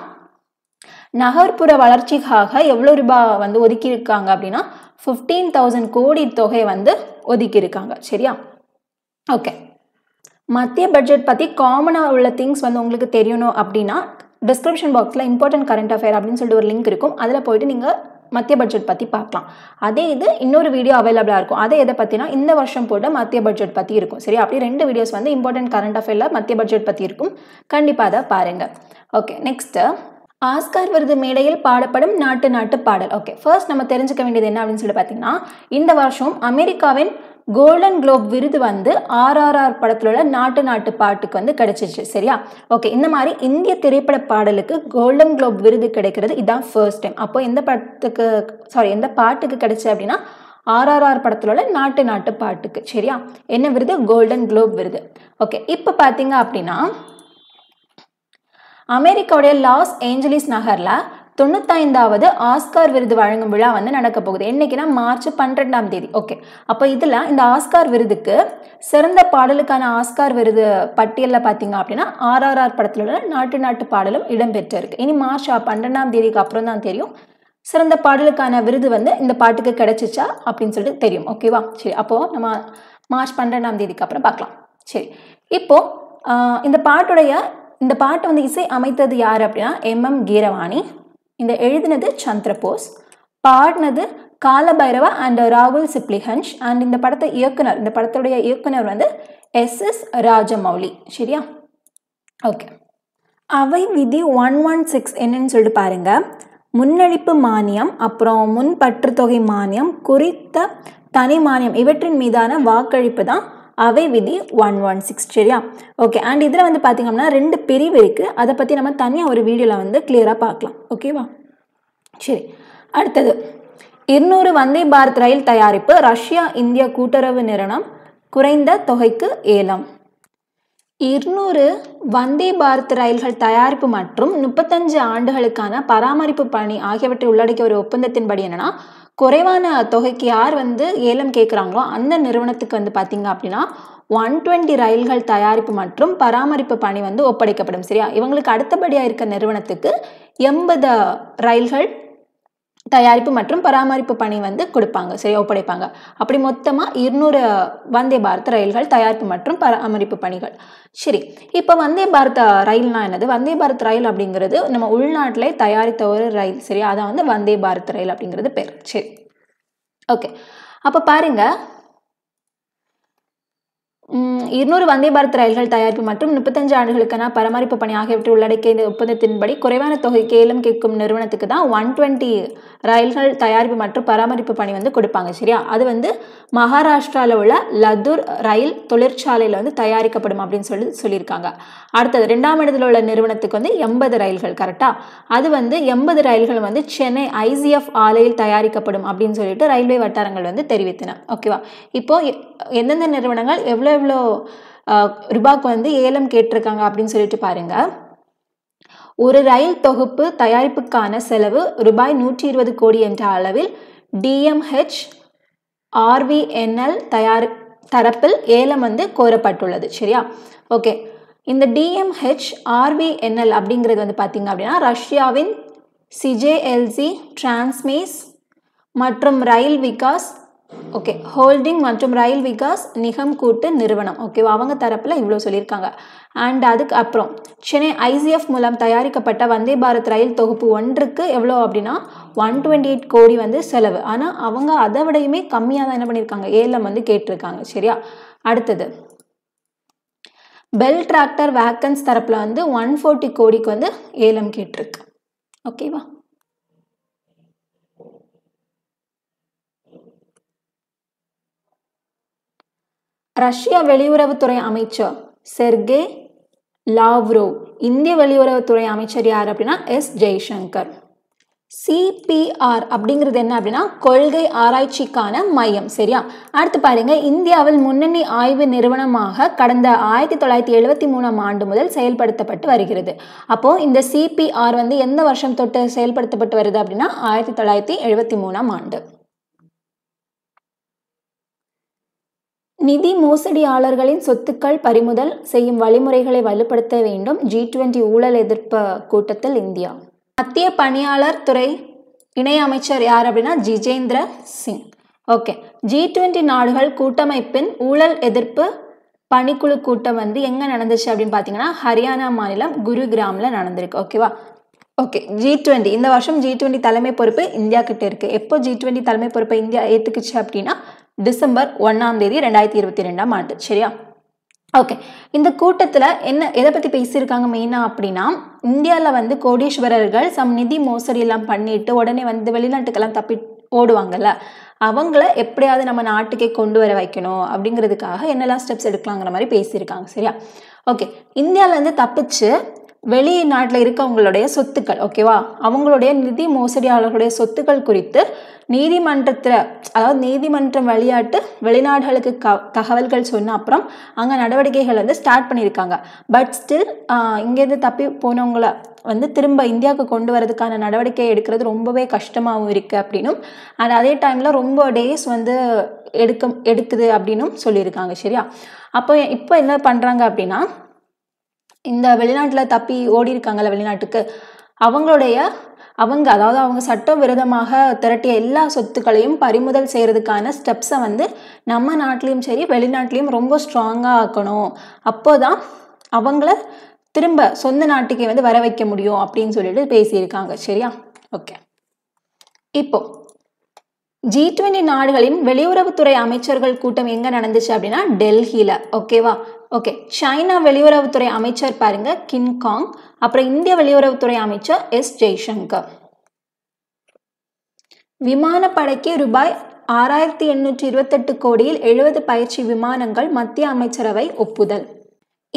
நகர்ப்புற வளர்ச்சிக்காக எவ்வளோ ரூபாய் வந்து ஒதுக்கியிருக்காங்க அப்படின்னா ஃபிஃப்டீன் தௌசண்ட் கோடி தொகை வந்து ஒதுக்கியிருக்காங்க சரியா ஓகே மத்திய பட்ஜெட் பற்றி காமனாக உள்ள திங்ஸ் வந்து உங்களுக்கு தெரியணும் அப்படின்னா டிஸ்கிரிப்ஷன் பாக்ஸில் இம்பார்ட்டன்ட் கரண்ட் அஃபேர் அப்படின்னு சொல்லிட்டு ஒரு லிங்க் இருக்கும் அதில் போயிட்டு நீங்கள் மத்திய பட்ஜெட் பற்றி பார்க்கலாம் அதே இது இன்னொரு வீடியோ அவைலபிளாக இருக்கும் அதே எதை பற்றினா இந்த வருஷம் போட்ட மத்திய பட்ஜெட் பற்றி இருக்கும் சரி அப்படி ரெண்டு வீடியோஸ் வந்து இம்பார்ட்டன்ட் கரண்ட் அஃபேரில் மத்திய பட்ஜெட் பற்றி இருக்கும் கண்டிப்பாக அதை பாருங்கள் ஓகே நெக்ஸ்ட்டு ஆஸ்கார் விருது மேடையில் பாடப்படும் நாட்டு நாட்டு பாடல் ஓகே ஃபர்ஸ்ட் நம்ம தெரிஞ்சுக்க வேண்டியது என்ன அப்படின்னு சொல்லி பார்த்தீங்கன்னா இந்த வருஷம் அமெரிக்காவின் கோல்டன் குளோப் விருது வந்து ஆர்ஆர்ஆர் படத்தில் உள்ள நாட்டு நாட்டு பாட்டுக்கு வந்து கிடைச்சிச்சு சரியா ஓகே இந்த மாதிரி இந்திய திரைப்பட பாடலுக்கு கோல்டன் குளோப் விருது கிடைக்கிறது இதுதான் ஃபர்ஸ்ட் டைம் அப்போ எந்த படத்துக்கு சாரி எந்த பாட்டுக்கு கிடைச்சு அப்படின்னா ஆர்ஆர்ஆர் படத்தில் உள்ள நாட்டு நாட்டு பாட்டுக்கு சரியா என்ன விருது கோல்டன் குளோப் விருது ஓகே இப்போ பார்த்தீங்க அப்படின்னா அமெரிக்காவுடைய லாஸ் ஏஞ்சலிஸ் நகரில் தொண்ணூத்தைந்தாவது ஆஸ்கார் விருது வழங்கும் விழா வந்து நடக்க போகுது என்னைக்குன்னா மார்ச் பன்னிரெண்டாம் தேதி ஓகே அப்போ இதில் இந்த ஆஸ்கார் விருதுக்கு சிறந்த பாடலுக்கான ஆஸ்கார் விருது பட்டியலில் பார்த்தீங்க அப்படின்னா ஆர்ஆர்ஆர் படத்தில் உள்ள நாட்டு நாட்டு பாடலும் இடம்பெற்றிருக்கு இனி மார்ச் பன்னெண்டாம் தேதிக்கு அப்புறம் தான் தெரியும் சிறந்த பாடலுக்கான விருது வந்து இந்த பாட்டுக்கு கிடைச்சிச்சா அப்படின்னு சொல்லிட்டு தெரியும் ஓகேவா சரி அப்போது நம்ம மார்ச் பன்னெண்டாம் தேதிக்கு அப்புறம் பார்க்கலாம் சரி இப்போது இந்த பாட்டுடைய இந்த பாட்டு வந்து இசை அமைத்தது யார் அப்படின்னா எம் எம் கீரவாணி இந்த எழுதினது சந்திரபோஸ் பாடினது காலபைரவா அண்ட் ராகுல் சிப்ளிஹன்ஷ் அண்ட் இந்த படத்தை இயக்குனர் இந்த படத்துடைய இயக்குனர் வந்து எஸ் எஸ் ராஜமௌலி சரியா ஓகே அவை விதி ஒன் ஒன் சிக்ஸ் என்னன்னு சொல்லிட்டு பாருங்கள் முன்னளிப்பு மானியம் அப்புறம் முன்பற்றுத்தொகை மானியம் குறித்த தனி மானியம் இவற்றின் மீதான வாக்களிப்பு தான் அவை விதி ஒன் ஒன் சிக்ஸ் சரியா ஓகே அண்ட் இதில் வந்து பார்த்திங்க அப்படின்னா ரெண்டு பிரிவு இருக்குது அதை பற்றி நம்ம தனியாக ஒரு வீடியோவில் வந்து கிளியராக பார்க்கலாம் ஓகேவா சரி அடுத்தது இருநூறு வந்தே பாரத் ரயில் தயாரிப்பு ரஷ்யா இந்தியா கூட்டுறவு நிறுவனம் குறைந்த தொகைக்கு ஏலம் இருநூறு வந்தே பாரத் ரயில்கள் தயாரிப்பு மற்றும் முப்பத்தஞ்சு ஆண்டுகளுக்கான பராமரிப்பு பணி ஆகியவற்றை உள்ளடக்கிய ஒரு ஒப்பந்தத்தின்படி என்னென்னா குறைவான தொகைக்கு யார் வந்து ஏலம் கேட்குறாங்களோ அந்த நிறுவனத்துக்கு வந்து பார்த்திங்க அப்படின்னா ஒன் டுவெண்ட்டி ரயில்கள் தயாரிப்பு மற்றும் பராமரிப்பு பணி வந்து ஒப்படைக்கப்படும் சரியா இவங்களுக்கு அடுத்தபடியாக இருக்க நிறுவனத்துக்கு எண்பது ரயில்கள் தயாரிப்பு மற்றும் பராமரிப்பு பணி வந்து கொடுப்பாங்க சரி ஒப்படைப்பாங்க அப்படி மொத்தமாக இருநூறு வந்தே பாரத் ரயில்கள் தயாரிப்பு மற்றும் பராமரிப்பு பணிகள் சரி இப்போ வந்தே பாரத் ரயில்னா என்னது வந்தே பாரத் ரயில் அப்படிங்கிறது நம்ம உள்நாட்டிலே தயாரித்த ஒரு ரயில் சரி அதான் வந்து வந்தே பாரத் ரயில் அப்படிங்கிறது பேர் சரி ஓகே அப்போ பாருங்கள் இருநூறு வந்தே பாரத் ரயில்கள் தயாரிப்பு மற்றும் முப்பத்தஞ்சு ஆண்டுகளுக்கான பராமரிப்பு பணி ஆகியவற்றை உள்ளடக்கிய இந்த ஒப்பந்தத்தின்படி குறைவான தொகை கேலம் கேட்கும் நிறுவனத்துக்கு தான் ஒன் டுவெண்ட்டி ரயில்கள் தயாரிப்பு மற்றும் பராமரிப்பு பணி வந்து கொடுப்பாங்க சரியா அது வந்து மகாராஷ்டிராவில் உள்ள லதூர் ரயில் தொழிற்சாலையில் வந்து தயாரிக்கப்படும் அப்படின்னு சொல்லி சொல்லியிருக்காங்க அடுத்தது ரெண்டாம் இடத்துல உள்ள நிறுவனத்துக்கு வந்து எண்பது ரயில்கள் கரெக்டாக அது வந்து எண்பது ரயில்கள் வந்து சென்னை ஐசிஎஃப் ஆலையில் தயாரிக்கப்படும் அப்படின்னு சொல்லிட்டு ரயில்வே வட்டாரங்கள் வந்து தெரிவித்தன ஓகேவா இப்போது எந்தெந்த நிறுவனங்கள் எவ்வளோ எவ்வளோ ரூபாய்க்கு வந்து ஏலம் கேட்டிருக்காங்க அப்படின்னு சொல்லிட்டு பாருங்க ஒரு ரயில் தொகுப்பு தயாரிப்புக்கான செலவு ரூபாய் நூற்றி இருபது கோடி என்ற அளவில் டிஎம்ஹெச் ஆர்விஎன்எல் தயார் தரப்பில் ஏலம் வந்து கோரப்பட்டுள்ளது சரியா ஓகே இந்த டிஎம்ஹெச் ஆர்விஎன்எல் அப்படிங்கிறது வந்து பார்த்தீங்க அப்படின்னா ரஷ்யாவின் சிஜேஎல்சி டிரான்ஸ்மேஸ் மற்றும் ரயில் விகாஸ் ஓகே ஹோல்டிங் மற்றும் ரயில் விகாஸ் நிகம் கூட்டு நிறுவனம் ஓகேவா அவங்க தரப்பில் இவ்வளோ சொல்லியிருக்காங்க அண்ட் அதுக்கு அப்புறம் சென்னை ஐசிஎஃப் மூலம் தயாரிக்கப்பட்ட வந்தே பாரத் ரயில் தொகுப்பு ஒன்றுக்கு எவ்வளோ அப்படின்னா ஒன் டுவெண்ட்டி எயிட் கோடி வந்து செலவு ஆனால் அவங்க அதை விடையுமே கம்மியாக தான் என்ன பண்ணியிருக்காங்க ஏலம் வந்து கேட்டிருக்காங்க சரியா அடுத்தது பெல் டிராக்டர் வேக்கன்ஸ் தரப்பில் வந்து ஒன் ஃபோர்ட்டி கோடிக்கு வந்து ஏலம் கேட்டிருக்கு ஓகேவா ரஷ்ய வெளியுறவுத்துறை அமைச்சர் செர்கே லாவ்ரோ இந்திய வெளியுறவுத்துறை அமைச்சர் யார் அப்படின்னா எஸ் ஜெய்சங்கர் சிபிஆர் அப்படிங்கிறது என்ன அப்படின்னா கொள்கை ஆராய்ச்சிக்கான மையம் சரியா அடுத்து பாருங்க இந்தியாவில் முன்னணி ஆய்வு நிறுவனமாக கடந்த ஆயிரத்தி தொள்ளாயிரத்தி எழுபத்தி மூணாம் ஆண்டு முதல் செயல்படுத்தப்பட்டு வருகிறது அப்போ இந்த சிபிஆர் வந்து எந்த வருஷம் தொட்டு செயல்படுத்தப்பட்டு வருது அப்படின்னா ஆயிரத்தி தொள்ளாயிரத்தி எழுபத்தி மூணாம் ஆண்டு நிதி மோசடியாளர்களின் சொத்துக்கள் பறிமுதல் செய்யும் வழிமுறைகளை வலுப்படுத்த வேண்டும் ஜி டுவெண்டி ஊழல் எதிர்ப்பு கூட்டத்தில் இந்தியா மத்திய பணியாளர் துறை இணையமைச்சர் யார் அப்படின்னா Jitendra Singh okay G twenty நாடுகள் கூட்டமைப்பின் ஊழல் எதிர்ப்பு பணிக்குழு கூட்டம் வந்து எங்கே நடந்துச்சு அப்படின்னு பார்த்தீங்கன்னா ஹரியானா மாநிலம் குருகிராமில் நடந்திருக்கு ஓகேவா ஓகே ஜி டுவெண்ட்டி இந்த வருஷம் ஜி டுவெண்ட்டி தலைமை பொறுப்பு இந்தியா கிட்டே இருக்குது எப்போ ஜி டுவெண்ட்டி தலைமை பொறுப்பை இந்தியா ஏற்றுக்குச்சு அப்படின்னா டிசம்பர் ஒன்றாம் தேதி ரெண்டாயிரத்தி இருபத்தி ரெண்டாம் ஆண்டு சரியா ஓகே இந்த கூட்டத்தில் என்ன எதை பற்றி பேசியிருக்காங்க மெயினாக அப்படின்னா இந்தியாவில் வந்து கோடீஸ்வரர்கள் சம் நிதி மோசடியெல்லாம் பண்ணிட்டு உடனே வந்து வெளிநாட்டுக்கெல்லாம் தப்பி ஓடுவாங்கல்ல அவங்கள எப்படியாவது நம்ம நாட்டுக்கே கொண்டு வர வைக்கணும் அப்படிங்கிறதுக்காக என்னெல்லாம் ஸ்டெப்ஸ் எடுக்கலாங்கிற மாதிரி பேசியிருக்காங்க சரியா ஓகே இந்தியாவிலேருந்து தப்பிச்சு வெளிநாட்டில் இருக்கவங்களுடைய சொத்துக்கள் ஓகேவா அவங்களுடைய நிதி மோசடியாளர்களுடைய சொத்துக்கள் குறித்து நீதிமன்றத்தில் அதாவது நீதிமன்றம் வழியாட்டு வெளிநாடுகளுக்கு க தகவல்கள் சொன்ன அப்புறம் அங்கே நடவடிக்கைகள் வந்து ஸ்டார்ட் பண்ணியிருக்காங்க பட் ஸ்டில் இங்கேருந்து தப்பி போனவங்களை வந்து திரும்ப இந்தியாவுக்கு கொண்டு வரதுக்கான நடவடிக்கை எடுக்கிறது ரொம்பவே கஷ்டமாகவும் இருக்குது அப்படின்னும் அண்ட் அதே டைமில் ரொம்ப டேஸ் வந்து எடுக்க எடுக்குது அப்படின்னும் சொல்லியிருக்காங்க சரியா அப்போ இப்போ என்ன பண்ணுறாங்க அப்படின்னா இந்த வெளிநாட்டில் தப்பி ஓடி இருக்காங்கல்ல வெளிநாட்டுக்கு அவங்களுடைய அவங்க அதாவது அவங்க சட்டம் விரோதமாக திரட்டிய எல்லா சொத்துக்களையும் பறிமுதல் செய்கிறதுக்கான ஸ்டெப்ஸை வந்து நம்ம நாட்டிலையும் சரி வெளிநாட்டிலையும் ரொம்ப ஸ்ட்ராங்காக ஆக்கணும் அப்போ தான் அவங்கள திரும்ப சொந்த நாட்டுக்கே வந்து வர வைக்க முடியும் அப்படின்னு சொல்லிட்டு பேசியிருக்காங்க சரியா ஓகே இப்போ ஜி டுவெண்ட்டி நாடுகளின் வெளியுறவுத்துறை அமைச்சர்கள் கூட்டம் எங்கே நடந்துச்சு அப்படின்னா டெல்லியில் ஓகேவா ஓகே சைனா வெளியுறவுத்துறை அமைச்சர் பாருங்க கின்காங் அப்புறம் இந்திய வெளியுறவுத்துறை அமைச்சர் எஸ் ஜெய்சங்கர் விமானப்படைக்கு ரூபாய் ஆறாயிரத்தி எண்ணூற்றி இருபத்தெட்டு கோடியில் எழுபது பயிற்சி விமானங்கள் மத்திய அமைச்சரவை ஒப்புதல்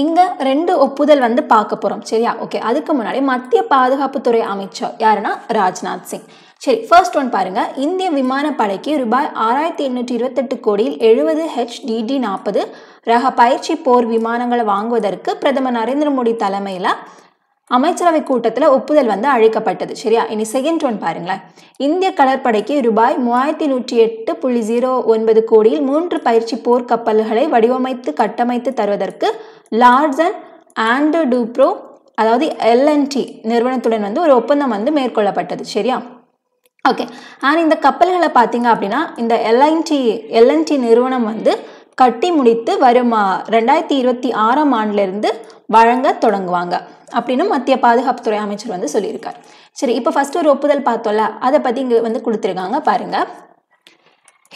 இங்கே ரெண்டு ஒப்புதல் வந்து பார்க்க போகிறோம் சரியா ஓகே அதுக்கு முன்னாடி மத்திய பாதுகாப்புத்துறை அமைச்சர் யாருன்னா ராஜ்நாத் சிங் சரி ஃபர்ஸ்ட் ஒன் பாருங்கள் இந்திய விமானப்படைக்கு ரூபாய் ஆறாயிரத்தி எண்ணூற்றி இருபத்தெட்டு கோடியில் எழுபது ஹெச்டிடி நாற்பது ரக பயிற்சி போர் விமானங்களை வாங்குவதற்கு பிரதமர் நரேந்திர மோடி தலைமையில் அமைச்சரவை கூட்டத்தில் ஒப்புதல் வந்து அழைக்கப்பட்டது சரியா இனி செகண்ட் ஒன் பாருங்களேன் இந்திய கடற்படைக்கு ரூபாய் மூவாயிரத்தி நூற்றி எட்டு புள்ளி ஜீரோ ஒன்பது கோடியில் மூன்று பயிற்சி போர் கப்பல்களை வடிவமைத்து கட்டமைத்து தருவதற்கு லார்சன் அண்ட் டூப்ரோ அதாவது எல்என்டி நிறுவனத்துடன் வந்து ஒரு ஒப்பந்தம் வந்து மேற்கொள்ளப்பட்டது சரியா ஓகே ஆனால் இந்த கப்பல்களை பார்த்தீங்க அப்படின்னா இந்த எல்என்டி எல்என்டி நிறுவனம் வந்து கட்டி முடித்து வரும் ரெண்டாயிரத்தி இருபத்தி ஆறாம் ஆண்டிலிருந்து வழங்க தொடங்குவாங்க அப்படின்னு மத்திய பாதுகாப்புத்துறை அமைச்சர் வந்து சொல்லியிருக்கார் சரி இப்போ ஃபர்ஸ்ட் ஒரு ஒப்புதல் பார்த்தோம்ல அதை பற்றி இங்கே வந்து கொடுத்துருக்காங்க பாருங்கள்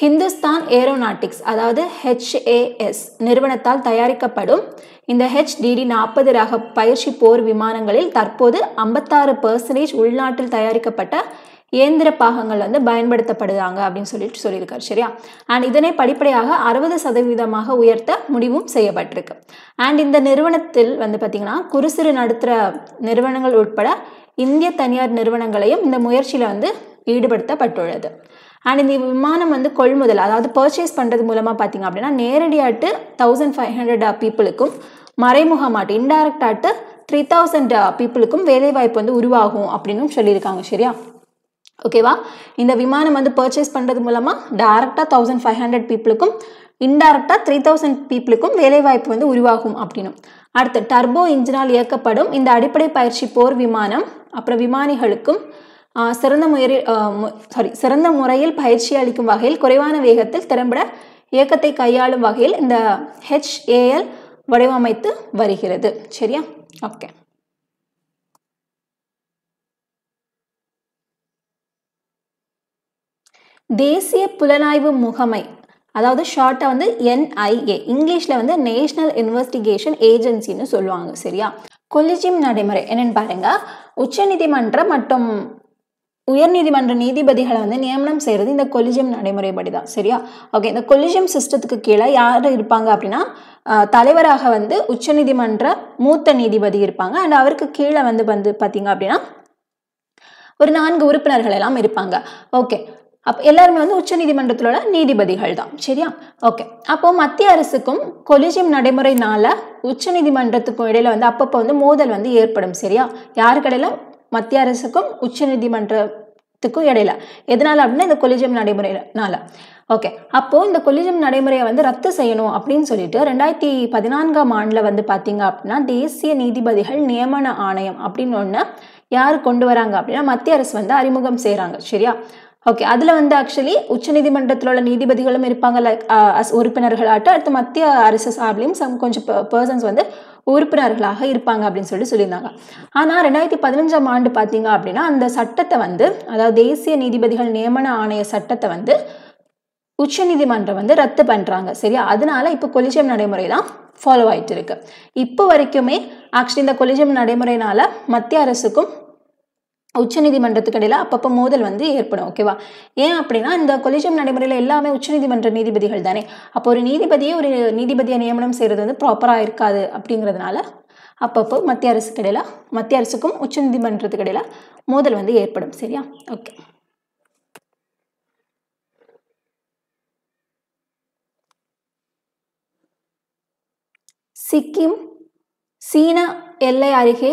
ஹிந்துஸ்தான் ஏரோநாட்டிக்ஸ் அதாவது ஹெச்ஏஎஸ் நிறுவனத்தால் தயாரிக்கப்படும் இந்த ஹெச்டிடி நாற்பது ரக பயிற்சி போர் விமானங்களில் தற்போது ஐம்பத்தாறு பர்சன்டேஜ் உள்நாட்டில் தயாரிக்கப்பட்ட இயந்திர பாகங்கள் வந்து பயன்படுத்தப்படுதாங்க அப்படின்னு சொல்லிட்டு சொல்லியிருக்காரு சரியா அண்ட் இதனை படிப்படியாக அறுபது சதவீதமாக உயர்த்த முடிவும் செய்யப்பட்டிருக்கு அண்ட் இந்த நிறுவனத்தில் வந்து பார்த்திங்கன்னா குறு சிறு நடுத்தர நிறுவனங்கள் உட்பட இந்திய தனியார் நிறுவனங்களையும் இந்த முயற்சியில் வந்து ஈடுபடுத்தப்பட்டுள்ளது அண்ட் இந்த விமானம் வந்து கொள்முதல் அதாவது பர்ச்சேஸ் பண்ணுறது மூலமாக பார்த்திங்க அப்படின்னா நேரடியாட்டு தௌசண்ட் ஃபைவ் ஹண்ட்ரட் பீப்புளுக்கும் மறைமுகமாட்டு இன்டைரக்டாட்டு த்ரீ தௌசண்ட் பீப்புளுக்கும் வேலைவாய்ப்பு வந்து உருவாகும் அப்படின்னு சொல்லியிருக்காங்க சரியா ஓகேவா இந்த விமானம் வந்து பர்ச்சேஸ் பண்ணுறது மூலமாக டேரெக்டாக தௌசண்ட் ஃபைவ் ஹண்ட்ரட் பீப்புளுக்கும் இன்டைரக்டாக த்ரீ தௌசண்ட் பீப்புளுக்கும் வேலைவாய்ப்பு வந்து உருவாகும் அப்படின்னு அடுத்து டர்போ இன்ஜினால் இயக்கப்படும் இந்த அடிப்படை பயிற்சி போர் விமானம் அப்புறம் விமானிகளுக்கும் சிறந்த முயறி சாரி சிறந்த முறையில் பயிற்சி அளிக்கும் வகையில் குறைவான வேகத்தில் திறம்பட இயக்கத்தை கையாளும் வகையில் இந்த ஹெச்ஏஎல் வடிவமைத்து வருகிறது சரியா ஓகே தேசிய புலனாய்வு முகமை அதாவது ஷார்ட்டாக வந்து என்ஐஏ இங்கிலீஷில் வந்து நேஷ்னல் இன்வெஸ்டிகேஷன் ஏஜென்சின்னு சொல்லுவாங்க சரியா கொலிஜியம் நடைமுறை என்னென்னு பாருங்கள் உச்சநீதிமன்றம் மற்றும் உயர்நீதிமன்ற நீதிபதிகளை வந்து நியமனம் செய்கிறது இந்த கொலிஜியம் நடைமுறைப்படி தான் சரியா ஓகே இந்த கொலிஜியம் சிஸ்டத்துக்கு கீழே யார் இருப்பாங்க அப்படின்னா தலைவராக வந்து உச்சநீதிமன்ற மூத்த நீதிபதி இருப்பாங்க அண்ட் அவருக்கு கீழே வந்து வந்து பார்த்தீங்க அப்படின்னா ஒரு நான்கு உறுப்பினர்கள் எல்லாம் இருப்பாங்க ஓகே அப்போ எல்லாருமே வந்து நீதிமன்றத்திலோட நீதிபதிகள் தான் சரியா ஓகே அப்போ மத்திய அரசுக்கும் கொலிஜியம் நடைமுறைனால உச்சநீதிமன்றத்துக்கும் இடையில வந்து அப்பப்போ வந்து மோதல் வந்து ஏற்படும் சரியா யாருக்கடையில மத்திய அரசுக்கும் உச்சநீதிமன்றத்துக்கும் இடையில எதனால அப்படின்னா இந்த கொலிஜியம் நடைமுறைனால ஓகே அப்போ இந்த கொலிஜியம் நடைமுறையை வந்து ரத்து செய்யணும் அப்படின்னு சொல்லிட்டு ரெண்டாயிரத்தி பதினான்காம் ஆண்டில் வந்து பார்த்தீங்க அப்படின்னா தேசிய நீதிபதிகள் நியமன ஆணையம் அப்படின்னு ஒன்று யார் கொண்டு வராங்க அப்படின்னா மத்திய அரசு வந்து அறிமுகம் செய்கிறாங்க சரியா ஓகே அதில் வந்து ஆக்சுவலி உச்சநீதிமன்றத்தில் உள்ள நீதிபதிகளும் இருப்பாங்க லைக் uh, அஸ் அடுத்து மத்திய அரசு சார்பிலையும் சம் கொஞ்சம் பர்சன்ஸ் வந்து உறுப்பினர்களாக இருப்பாங்க அப்படின்னு சொல்லி சொல்லியிருந்தாங்க ஆனால் ரெண்டாயிரத்தி பதினஞ்சாம் ஆண்டு பார்த்தீங்க அப்படின்னா அந்த சட்டத்தை வந்து அதாவது தேசிய நீதிபதிகள் நியமன ஆணைய சட்டத்தை வந்து உச்சநீதிமன்றம் வந்து ரத்து பண்ணுறாங்க சரியா அதனால இப்போ கொலிஜியம் நடைமுறை தான் ஃபாலோ ஆகிட்டு இருக்கு இப்போ வரைக்குமே ஆக்சுவலி இந்த கொலிஜியம் நடைமுறையினால மத்திய அரசுக்கும் உச்சநீதிமன்றத்துக்கு இடையில அப்பப்போ மோதல் வந்து ஏற்படும் ஓகேவா ஏன் அப்படின்னா இந்த கொலிஜியம் நடைமுறையில் எல்லாமே உச்சநீதிமன்ற நீதிபதிகள் தானே அப்போ ஒரு நீதிபதியே ஒரு நீதிபதியை நியமனம் செய்கிறது வந்து ப்ராப்பராக இருக்காது அப்படிங்கிறதுனால அப்பப்போ மத்திய அரசுக்கு இடையில மத்திய அரசுக்கும் உச்சநீதிமன்றத்துக்கு இடையில் மோதல் வந்து ஏற்படும் சரியா ஓகே சிக்கிம் சீன எல்லை அருகே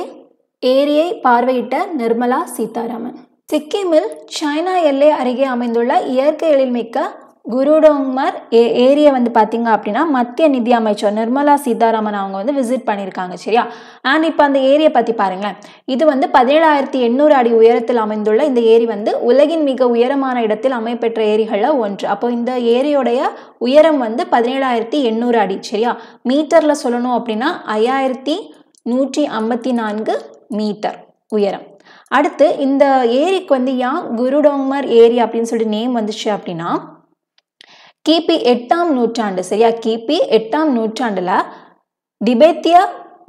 ஏரியை பார்வையிட்ட நிர்மலா சீதாராமன் சிக்கிமில் சைனா எல்லை அருகே அமைந்துள்ள இயற்கை எழில்மிக்க குருடோங்மர் ஏ ஏரியை வந்து பார்த்தீங்க அப்படின்னா மத்திய நிதி அமைச்சர் நிர்மலா சீதாராமன் அவங்க வந்து விசிட் பண்ணியிருக்காங்க சரியா அண்ட் இப்போ அந்த ஏரியை பற்றி பாருங்களேன் இது வந்து பதினேழாயிரத்தி எண்ணூறு அடி உயரத்தில் அமைந்துள்ள இந்த ஏரி வந்து உலகின் மிக உயரமான இடத்தில் அமைப்பெற்ற ஏரிகளில் ஒன்று அப்போ இந்த ஏரியோடைய உயரம் வந்து பதினேழாயிரத்தி எண்ணூறு அடி சரியா மீட்டரில் சொல்லணும் அப்படின்னா ஐயாயிரத்தி நூற்றி ஐம்பத்தி நான்கு மீட்டர் உயரம் அடுத்து இந்த ஏரிக்கு வந்து யாங் குருடோங்மர் ஏரி அப்படின்னு சொல்லிட்டு நேம் வந்துச்சு அப்படின்னா கிபி எட்டாம் நூற்றாண்டு சரியா கிபி எட்டாம் நூற்றாண்டில் டிபேத்திய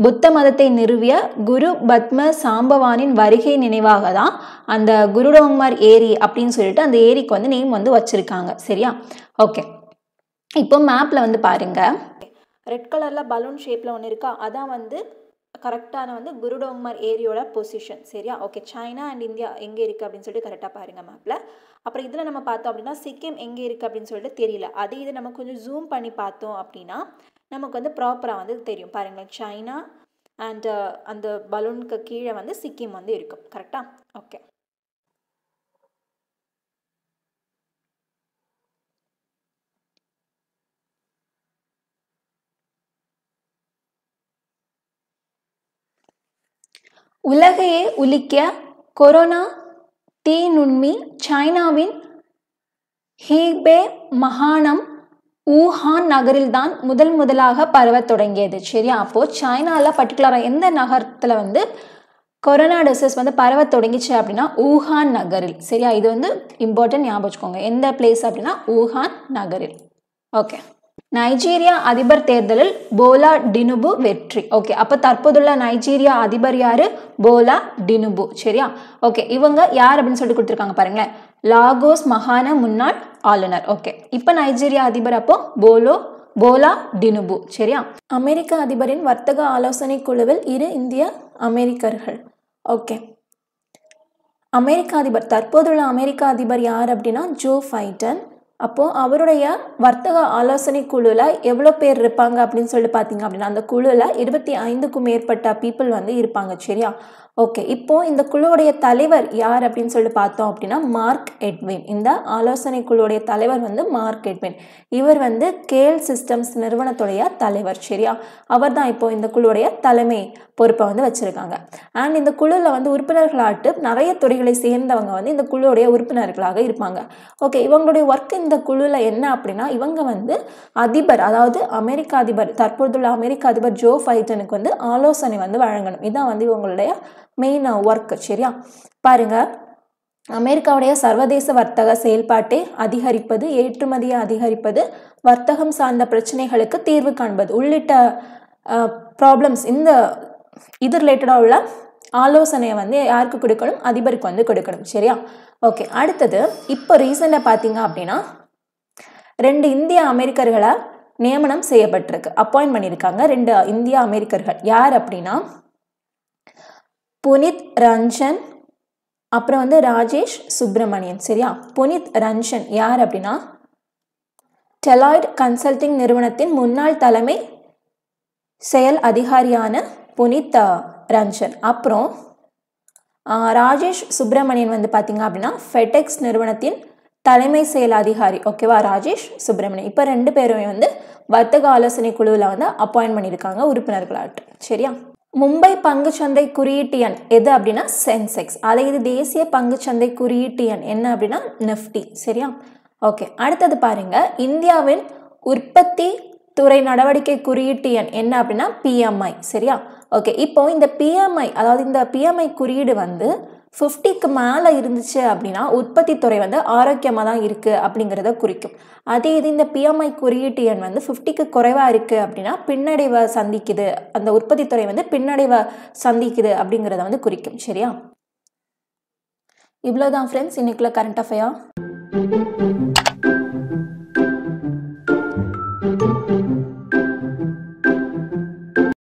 புத்த மதத்தை நிறுவிய குரு பத்ம சாம்பவானின் வருகை நினைவாக தான் அந்த குருடோங்மர் ஏரி அப்படின்னு சொல்லிட்டு அந்த ஏரிக்கு வந்து நேம் வந்து வச்சுருக்காங்க சரியா ஓகே இப்போ மேப்பில் வந்து பாருங்கள் ரெட் கலரில் பலூன் ஷேப்பில் ஒன்று இருக்கா அதான் வந்து கரெக்டான வந்து குருடோங்மார் ஏரியோட பொசிஷன் சரியா ஓகே சைனா அண்ட் இந்தியா எங்கே இருக்குது அப்படின்னு சொல்லிட்டு கரெக்டாக பாருங்கள் மேப்பில் அப்புறம் இதில் நம்ம பார்த்தோம் அப்படின்னா சிக்கிம் எங்கே இருக்குது அப்படின்னு சொல்லிட்டு தெரியல அதே இதை நம்ம கொஞ்சம் ஜூம் பண்ணி பார்த்தோம் அப்படின்னா நமக்கு வந்து ப்ராப்பராக வந்து தெரியும் பாருங்கள் சைனா அண்டு uh, அந்த பலூனுக்கு கீழே வந்து சிக்கிம் வந்து இருக்கும் கரெக்டாக ஓகே உலகையே உலுக்கிய கொரோனா தீ நுண்மி சைனாவின் ஹீபே மகாணம் ஊஹான் நகரில்தான் முதல் முதலாக பரவ தொடங்கியது சரியா அப்போது சைனாவில் பர்டிகுலராக எந்த நகரத்தில் வந்து கொரோனா டிசீஸ் வந்து பரவ தொடங்கிச்சு அப்படின்னா ஊஹான் நகரில் சரியா இது வந்து இம்பார்ட்டன்ட் ஞாபகம் வச்சுக்கோங்க எந்த பிளேஸ் அப்படின்னா ஊஹான் நகரில் ஓகே நைஜீரியா அதிபர் தேர்தலில் போலா டினுபு வெற்றி ஓகே அப்போ தற்போதுள்ள நைஜீரியா அதிபர் யாரு போலா டினுபு சரியா ஓகே இவங்க யார் அப்படின்னு சொல்லிட்டு கொடுத்துருக்காங்க பாருங்களேன் லாகோஸ் மகாண முன்னாள் ஆளுநர் ஓகே இப்போ நைஜீரியா அதிபர் அப்போ போலோ போலா டினுபு சரியா அமெரிக்க அதிபரின் வர்த்தக ஆலோசனை குழுவில் இரு இந்திய அமெரிக்கர்கள் ஓகே அமெரிக்க அதிபர் தற்போதுள்ள அமெரிக்க அதிபர் யார் அப்படின்னா ஜோ ஃபைட்டன் அப்போது அவருடைய வர்த்தக ஆலோசனை குழுவில் எவ்வளோ பேர் இருப்பாங்க அப்படின்னு சொல்லிட்டு பார்த்தீங்க அப்படின்னா அந்த குழுவில் இருபத்தி ஐந்துக்கும் மேற்பட்ட பீப்புள் வந்து இருப்பாங்க சரியா ஓகே இப்போது இந்த குழுவுடைய தலைவர் யார் அப்படின்னு சொல்லிட்டு பார்த்தோம் அப்படின்னா மார்க் எட்வின் இந்த ஆலோசனை குழுவுடைய தலைவர் வந்து மார்க் எட்வின் இவர் வந்து கேல் சிஸ்டம்ஸ் நிறுவனத்துடைய தலைவர் சரியா அவர் தான் இப்போ இந்த குழுவுடைய தலைமை பொறுப்பை வந்து வச்சுருக்காங்க அண்ட் இந்த குழுவில் வந்து உறுப்பினர்களாட்டு நிறைய துறைகளை சேர்ந்தவங்க வந்து இந்த குழுவுடைய உறுப்பினர்களாக இருப்பாங்க ஓகே இவங்களுடைய ஒர்க் இந்த குழுவில் என்ன அப்படின்னா இவங்க வந்து அதிபர் அதாவது அமெரிக்க அதிபர் தற்போதுள்ள அமெரிக்க அதிபர் ஜோ ஃபைடனுக்கு வந்து ஆலோசனை வந்து வழங்கணும் இதான் வந்து இவங்களுடைய மெயின் ஒர்க்கு uh, சரியா பாருங்கள் அமெரிக்காவுடைய சர்வதேச வர்த்தக செயல்பாட்டை அதிகரிப்பது ஏற்றுமதியை அதிகரிப்பது வர்த்தகம் சார்ந்த பிரச்சனைகளுக்கு தீர்வு காண்பது உள்ளிட்ட ப்ராப்ளம்ஸ் uh, இந்த இது ரிலேட்டடாக உள்ள ஆலோசனையை வந்து யாருக்கு கொடுக்கணும் அதிபருக்கு வந்து கொடுக்கணும் சரியா ஓகே அடுத்தது இப்போ ரீசெண்டாக பார்த்தீங்க அப்படின்னா ரெண்டு இந்திய அமெரிக்கர்களை நியமனம் செய்யப்பட்டிருக்கு அப்பாயின்ட் பண்ணியிருக்காங்க ரெண்டு இந்திய அமெரிக்கர்கள் யார் அப்படின்னா புனித் ரஞ்சன் அப்புறம் வந்து ராஜேஷ் சுப்பிரமணியன் சரியா புனித் ரஞ்சன் யார் அப்படின்னா டெலாய்ட் கன்சல்டிங் நிறுவனத்தின் முன்னாள் தலைமை செயல் அதிகாரியான புனித் ரஞ்சன் அப்புறம் ராஜேஷ் சுப்பிரமணியன் வந்து பார்த்தீங்க அப்படின்னா ஃபெடெக்ஸ் நிறுவனத்தின் தலைமை செயல் அதிகாரி ஓகேவா ராஜேஷ் சுப்பிரமணியன் இப்போ ரெண்டு பேருமே வந்து வர்த்தக ஆலோசனை குழுவில் வந்து அப்பாயின்ட் பண்ணியிருக்காங்க உறுப்பினர்களாட்டு சரியா மும்பை பங்குச்சந்தை குறியீட்டு எண் எது அப்படின்னா சென்செக்ஸ் அதை இது தேசிய பங்குச்சந்தை குறியீட்டு எண் என்ன அப்படின்னா நிஃப்டி சரியா ஓகே அடுத்தது பாருங்க இந்தியாவின் உற்பத்தி துறை நடவடிக்கை குறியீட்டு எண் என்ன அப்படின்னா பிஎம்ஐ சரியா ஓகே இப்போ இந்த பிஎம்ஐ அதாவது இந்த பிஎம்ஐ குறியீடு வந்து ஃபிஃப்டிக்கு மேலே இருந்துச்சு அப்படின்னா உற்பத்தி துறை வந்து ஆரோக்கியமாக தான் இருக்குது அப்படிங்கிறத குறிக்கும் அதே இது இந்த பிஎம்ஐ குறியீட்டு எண் வந்து ஃபிஃப்டிக்கு குறைவாக இருக்குது அப்படின்னா பின்னடைவை சந்திக்குது அந்த உற்பத்தி துறை வந்து பின்னடைவை சந்திக்குது அப்படிங்கிறத வந்து குறிக்கும் சரியா இவ்வளோதான் ஃப்ரெண்ட்ஸ் இன்னைக்குள்ள கரண்ட் அஃபையா